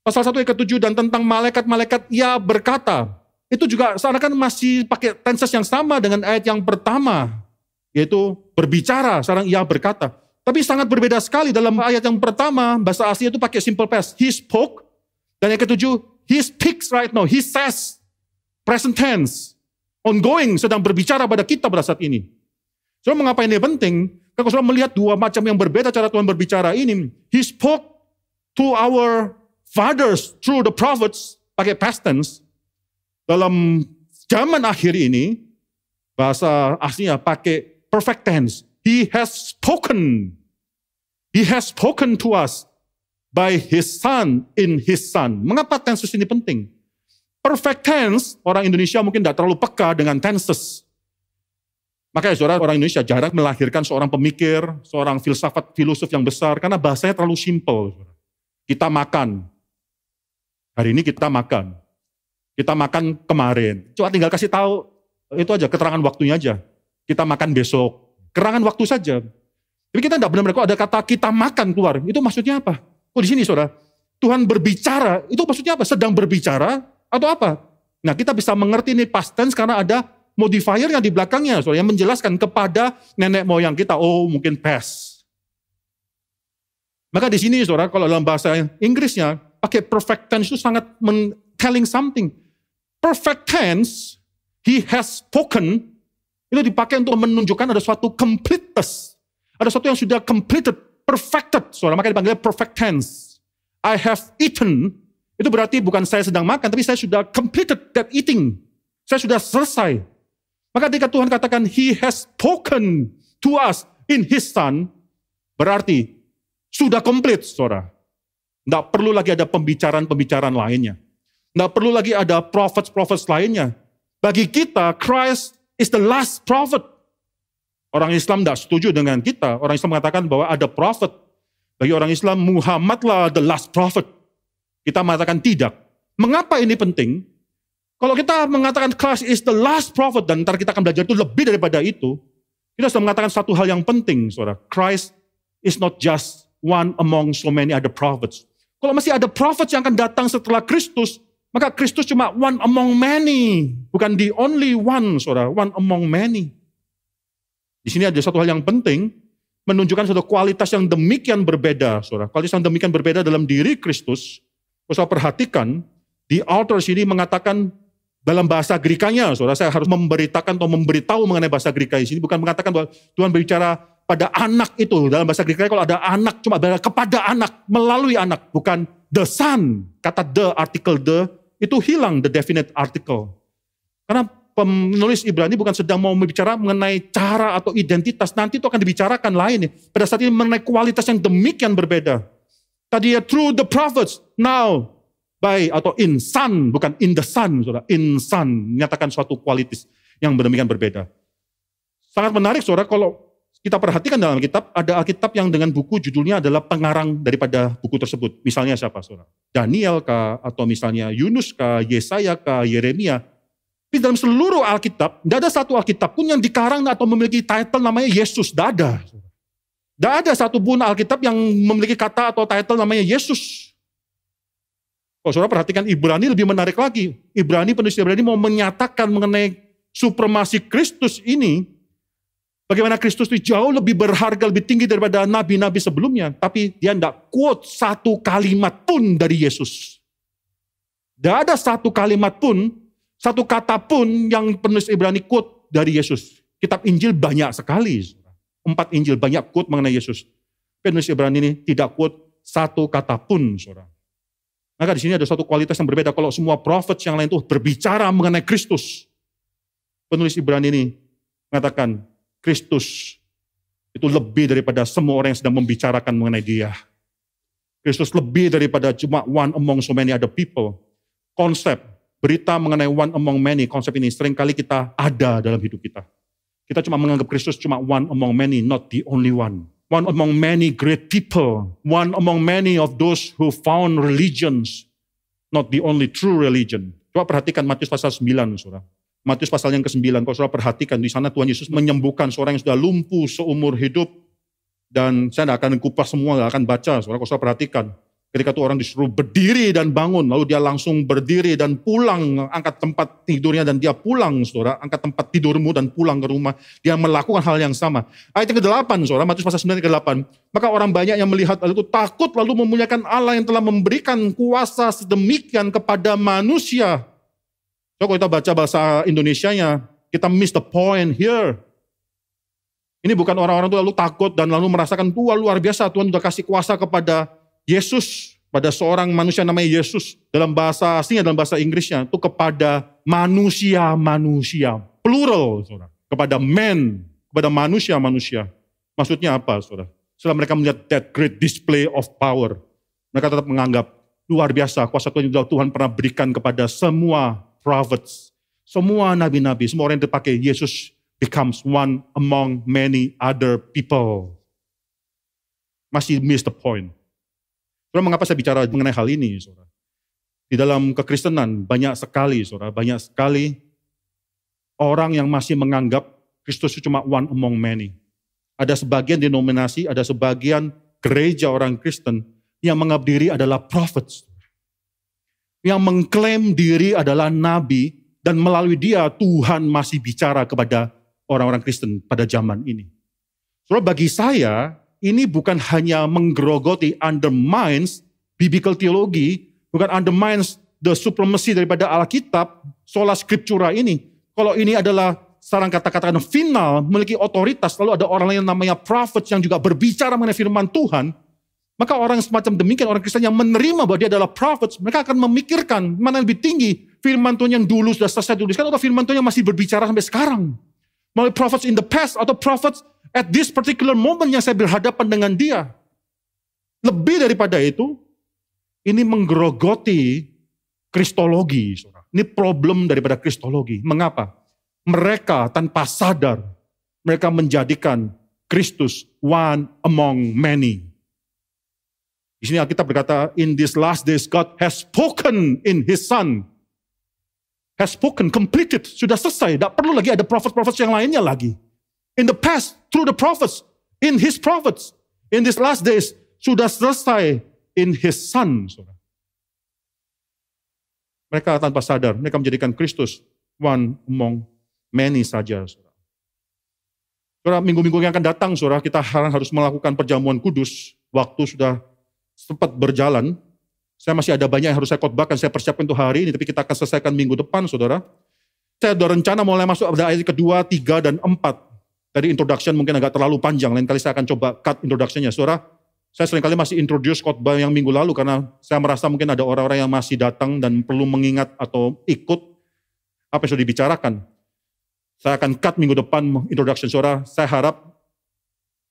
Pasal 1 ayat ketujuh dan tentang malaikat-malaikat ia berkata. Itu juga seakan masih pakai tenses yang sama dengan ayat yang pertama. Yaitu berbicara, sekarang ia berkata. Tapi sangat berbeda sekali dalam ayat yang pertama, bahasa asli itu pakai simple past. He spoke. Dan yang ketujuh, he speaks right now. He says. Present tense. Ongoing, sedang berbicara pada kita pada saat ini. Soalnya mengapa ini penting? Kalau saudara melihat dua macam yang berbeda cara Tuhan berbicara ini. He spoke to our fathers through the prophets. Pakai past tense. Dalam zaman akhir ini, bahasa aslinya pakai perfect tense. He has spoken He has spoken to us by his son in his son. Mengapa tenses ini penting? Perfect tense, orang Indonesia mungkin tidak terlalu peka dengan tenses. Makanya saudara orang Indonesia jarang melahirkan seorang pemikir, seorang filsafat, filosof yang besar, karena bahasanya terlalu simple. Kita makan. Hari ini kita makan. Kita makan kemarin. Coba tinggal kasih tahu, itu aja, keterangan waktunya aja. Kita makan besok. keterangan waktu saja, tapi kita tidak benar-benar, kok ada kata kita makan keluar, itu maksudnya apa? Oh di sini saudara, Tuhan berbicara, itu maksudnya apa? Sedang berbicara atau apa? Nah kita bisa mengerti ini past tense karena ada modifier yang di belakangnya, saudara, yang menjelaskan kepada nenek moyang kita, oh mungkin past. Maka di sini saudara, kalau dalam bahasa Inggrisnya, pakai perfect tense itu sangat telling something. Perfect tense, he has spoken, itu dipakai untuk menunjukkan ada suatu completeness ada sesuatu yang sudah completed, perfected. Saudara, Makanya dipanggil perfect tense. I have eaten. Itu berarti bukan saya sedang makan, tapi saya sudah completed that eating. Saya sudah selesai. Maka ketika Tuhan katakan, He has spoken to us in His Son, berarti sudah komplit, saudara. Tidak perlu lagi ada pembicaraan-pembicaraan lainnya. Tidak perlu lagi ada prophets-prophets lainnya. Bagi kita, Christ is the last prophet. Orang Islam tidak setuju dengan kita. Orang Islam mengatakan bahwa ada prophet. Bagi orang Islam, Muhammadlah the last prophet. Kita mengatakan tidak. Mengapa ini penting? Kalau kita mengatakan Christ is the last prophet dan nanti kita akan belajar itu lebih daripada itu, kita sudah mengatakan satu hal yang penting, saudara. Christ is not just one among so many other prophets. Kalau masih ada prophet yang akan datang setelah Kristus, maka Kristus cuma one among many, bukan the only one, saudara. One among many. Di sini ada satu hal yang penting, menunjukkan satu kualitas yang demikian berbeda, saudara. Kualitas yang demikian berbeda dalam diri Kristus. Saudara perhatikan, di altar sini mengatakan dalam bahasa Greek-nya, saudara saya harus memberitakan atau memberitahu mengenai bahasa Greek di sini bukan mengatakan bahwa Tuhan berbicara pada anak itu dalam bahasa Greek kalau ada anak cuma kepada anak melalui anak bukan the son kata the artikel the itu hilang the definite article karena penulis Ibrani bukan sedang mau berbicara mengenai cara atau identitas. Nanti itu akan dibicarakan lain. Pada saat ini mengenai kualitas yang demikian berbeda. Tadi ya through the prophets, now by atau in sun, bukan in the sun. Saudara. In sun, menyatakan suatu kualitas yang demikian berbeda. Sangat menarik saudara kalau kita perhatikan dalam kitab, ada Alkitab yang dengan buku judulnya adalah pengarang daripada buku tersebut. Misalnya siapa saudara? Daniel kah, atau misalnya Yunus kah, Yesaya kah, Yeremia tapi dalam seluruh Alkitab, tidak ada satu Alkitab pun yang dikarang atau memiliki title namanya Yesus. Tidak ada. Tidak ada satu pun Alkitab yang memiliki kata atau title namanya Yesus. Kalau saudara perhatikan Ibrani lebih menarik lagi. Ibrani, penulis Ibrani mau menyatakan mengenai supremasi Kristus ini. Bagaimana Kristus itu jauh lebih berharga, lebih tinggi daripada nabi-nabi sebelumnya. Tapi dia tidak quote satu kalimat pun dari Yesus. Tidak ada satu kalimat pun satu kata pun yang penulis Ibrani quote dari Yesus. Kitab Injil banyak sekali. Empat Injil banyak quote mengenai Yesus. Penulis Ibrani ini tidak quote satu kata pun, saudara. Maka di sini ada satu kualitas yang berbeda. Kalau semua prophet yang lain itu berbicara mengenai Kristus. Penulis Ibrani ini mengatakan Kristus itu lebih daripada semua orang yang sedang membicarakan mengenai dia. Kristus lebih daripada cuma one among so many other people. Konsep Berita mengenai one among many, konsep ini seringkali kita ada dalam hidup kita. Kita cuma menganggap Kristus cuma one among many, not the only one. One among many great people. One among many of those who found religions, not the only true religion. Coba perhatikan Matius pasal 9, saudara. Matius pasal yang ke-9, kalau saudara perhatikan di sana Tuhan Yesus menyembuhkan seorang yang sudah lumpuh seumur hidup. Dan saya tidak akan kupas semua, tidak akan baca, saudara, kalau saudara perhatikan. Ketika itu orang disuruh berdiri dan bangun, lalu dia langsung berdiri dan pulang, angkat tempat tidurnya dan dia pulang, saudara. Angkat tempat tidurmu dan pulang ke rumah. Dia melakukan hal yang sama. Ayat yang ke-8, saudara, Matius pasal 9 ke-8. Maka orang banyak yang melihat lalu itu takut lalu memuliakan Allah yang telah memberikan kuasa sedemikian kepada manusia. So, kalau kita baca bahasa Indonesianya, kita miss the point here. Ini bukan orang-orang itu lalu takut dan lalu merasakan, Tuhan luar biasa, Tuhan sudah kasih kuasa kepada Yesus pada seorang manusia namanya Yesus dalam bahasa aslinya dalam bahasa Inggrisnya itu kepada manusia-manusia plural saudara kepada men kepada manusia-manusia maksudnya apa saudara setelah mereka melihat that great display of power mereka tetap menganggap luar biasa kuasa Tuhan yang Tuhan pernah berikan kepada semua prophets semua nabi-nabi semua orang yang dipakai Yesus becomes one among many other people masih miss the point Saudara, mengapa saya bicara mengenai hal ini, saudara? Di dalam kekristenan banyak sekali, saudara, banyak sekali orang yang masih menganggap Kristus itu cuma one among many. Ada sebagian denominasi, ada sebagian gereja orang Kristen yang menganggap diri adalah prophets. Yang mengklaim diri adalah nabi dan melalui dia Tuhan masih bicara kepada orang-orang Kristen pada zaman ini. Saudara bagi saya, ini bukan hanya menggerogoti, undermines biblical teologi, bukan undermines the supremacy daripada Alkitab, sola scriptura ini. Kalau ini adalah sarang kata-kata final, memiliki otoritas, lalu ada orang lain yang namanya prophet yang juga berbicara mengenai firman Tuhan, maka orang semacam demikian, orang Kristen yang menerima bahwa dia adalah prophet, mereka akan memikirkan mana yang lebih tinggi, firman Tuhan yang dulu sudah selesai dituliskan atau firman Tuhan yang masih berbicara sampai sekarang. Melalui prophets in the past atau prophets At this particular moment yang saya berhadapan dengan dia. Lebih daripada itu, ini menggerogoti kristologi. Ini problem daripada kristologi. Mengapa? Mereka tanpa sadar, mereka menjadikan Kristus one among many. Di sini Alkitab berkata, in this last days God has spoken in his son. Has spoken, completed, sudah selesai. Tidak perlu lagi ada prophet-prophet yang lainnya lagi in the past through the prophets, in his prophets, in these last days sudah selesai in his son. Mereka tanpa sadar, mereka menjadikan Kristus one among many saja. Saudara, minggu-minggu yang akan datang, saudara, kita harus melakukan perjamuan kudus. Waktu sudah sempat berjalan. Saya masih ada banyak yang harus saya khotbahkan, saya persiapkan untuk hari ini, tapi kita akan selesaikan minggu depan, saudara. Saya sudah rencana mulai masuk pada ayat kedua, tiga, dan empat Tadi introduction mungkin agak terlalu panjang, lain kali saya akan coba cut introductionnya. Saudara, saya seringkali masih introduce khotbah yang minggu lalu karena saya merasa mungkin ada orang-orang yang masih datang dan perlu mengingat atau ikut apa yang sudah dibicarakan. Saya akan cut minggu depan introduction saudara. Saya harap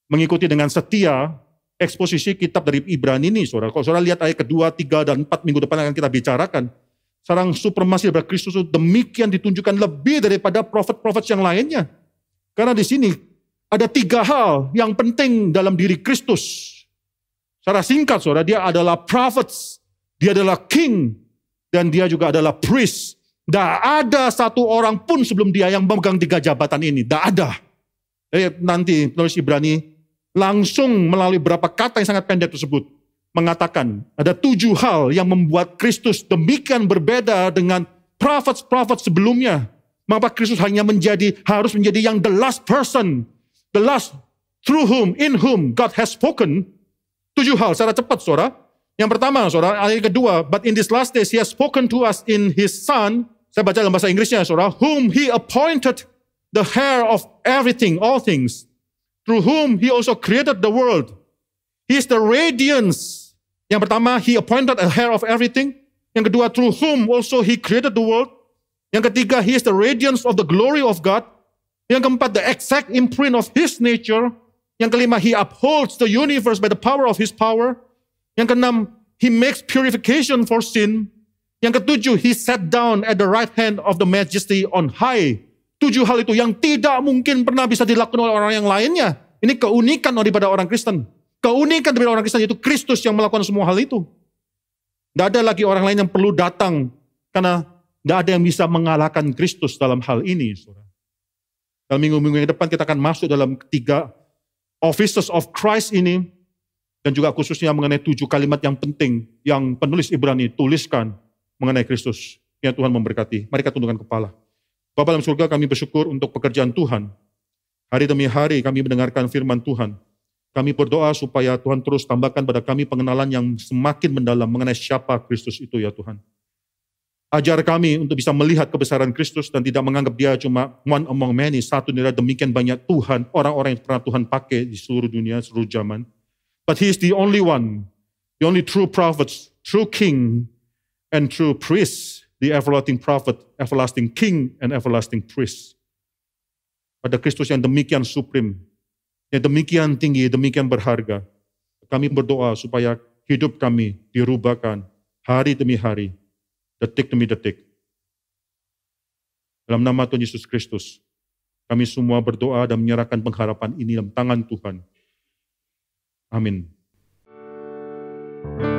mengikuti dengan setia eksposisi kitab dari Ibrani ini saudara. Kalau saudara lihat ayat kedua, tiga, dan empat minggu depan akan kita bicarakan. Sarang supremasi daripada Kristus demikian ditunjukkan lebih daripada profet-profet yang lainnya. Karena di sini ada tiga hal yang penting dalam diri Kristus. Secara singkat saudara, dia adalah prophets, dia adalah king, dan dia juga adalah priest. Tidak ada satu orang pun sebelum dia yang memegang tiga jabatan ini. Tidak ada. Jadi eh, nanti penulis Ibrani langsung melalui beberapa kata yang sangat pendek tersebut. Mengatakan ada tujuh hal yang membuat Kristus demikian berbeda dengan prophets-prophets sebelumnya. Maka Kristus hanya menjadi harus menjadi yang the last person, the last through whom, in whom God has spoken. Tujuh hal secara cepat, saudara. Yang pertama, saudara, Yang kedua, but in this last days he has spoken to us in his son. Saya baca dalam bahasa Inggrisnya, saudara, whom he appointed the heir of everything, all things, through whom he also created the world. He is the radiance. Yang pertama, he appointed a heir of everything. Yang kedua, through whom also he created the world. Yang ketiga, he is the radiance of the glory of God. Yang keempat, the exact imprint of his nature. Yang kelima, he upholds the universe by the power of his power. Yang keenam, he makes purification for sin. Yang ketujuh, he sat down at the right hand of the majesty on high. Tujuh hal itu yang tidak mungkin pernah bisa dilakukan oleh orang yang lainnya. Ini keunikan daripada orang Kristen. Keunikan daripada orang Kristen yaitu Kristus yang melakukan semua hal itu. Tidak ada lagi orang lain yang perlu datang karena tidak ada yang bisa mengalahkan Kristus dalam hal ini. Dalam minggu-minggu yang depan kita akan masuk dalam tiga offices of Christ ini. Dan juga khususnya mengenai tujuh kalimat yang penting yang penulis Ibrani tuliskan mengenai Kristus. Ya Tuhan memberkati. Mari kita tundukkan kepala. Bapak dalam surga kami bersyukur untuk pekerjaan Tuhan. Hari demi hari kami mendengarkan firman Tuhan. Kami berdoa supaya Tuhan terus tambahkan pada kami pengenalan yang semakin mendalam mengenai siapa Kristus itu ya Tuhan. Ajar kami untuk bisa melihat kebesaran Kristus dan tidak menganggap dia cuma one among many, satu nilai demikian banyak Tuhan, orang-orang yang pernah Tuhan pakai di seluruh dunia, seluruh zaman. But he is the only one, the only true prophet, true king, and true priest, the everlasting prophet, everlasting king, and everlasting priest. Pada Kristus yang demikian supreme, yang demikian tinggi, demikian berharga, kami berdoa supaya hidup kami dirubahkan hari demi hari detik demi detik. Dalam nama Tuhan Yesus Kristus, kami semua berdoa dan menyerahkan pengharapan ini dalam tangan Tuhan. Amin. thank you